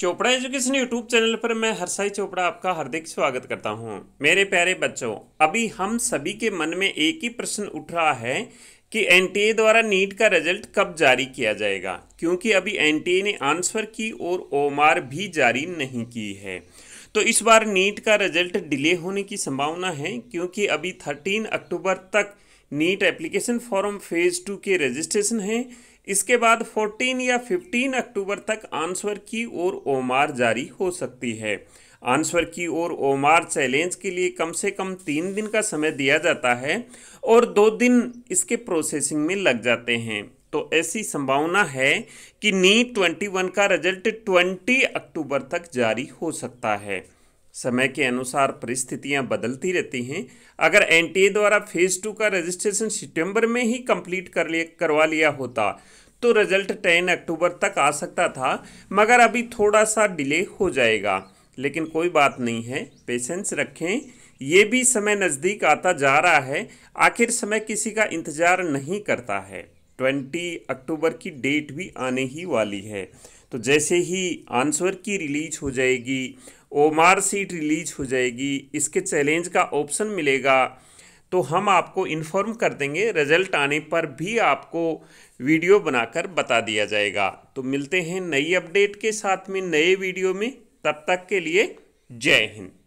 Chopra education YouTube channel पर मैं हरसाई चोपड़ा आपका हार्दिक स्वागत करता हूं मेरे प्यारे बच्चों अभी हम सभी के मन में एक ही प्रश्न उठ रहा है कि एनटीए द्वारा नीट का रिजल्ट कब जारी किया जाएगा क्योंकि अभी एनटीए ने आंसर की और ओमार भी जारी नहीं की है तो इस बार नीट का रिजल्ट डिले होने की संभावना है क्योंकि अभी थर्टीन अक्टूबर तक NEET application form phase two के रजिस्ट्रेशन हैं इसके बाद 14 या 15 अक्टूबर तक आंसवर की ओर ओमार जारी हो सकती है आंसर की ओर ओमार चैलेंज के लिए कम से कम तीन दिन का समय दिया जाता है और दो दिन इसके प्रोसेसिंग में लग जाते हैं तो ऐसी संभावना है कि नीट 21 का रिजल्ट 20 अक्टूबर तक जारी हो सकता है समय के अनुसार परिस्थितियां बदलती रहती हैं अगर एनटीए द्वारा फेज़ टू का रजिस्ट्रेशन सितंबर में ही कंप्लीट कर लिया करवा लिया होता तो रिजल्ट टेन अक्टूबर तक आ सकता था मगर अभी थोड़ा सा डिले हो जाएगा लेकिन कोई बात नहीं है पेशेंस रखें ये भी समय नज़दीक आता जा रहा है आखिर समय किसी का इंतज़ार नहीं करता है ट्वेंटी अक्टूबर की डेट भी आने ही वाली है तो जैसे ही आंसर की रिलीज हो जाएगी ओमार सीट रिलीज हो जाएगी इसके चैलेंज का ऑप्शन मिलेगा तो हम आपको इन्फॉर्म कर देंगे रिजल्ट आने पर भी आपको वीडियो बनाकर बता दिया जाएगा तो मिलते हैं नई अपडेट के साथ में नए वीडियो में तब तक के लिए जय हिंद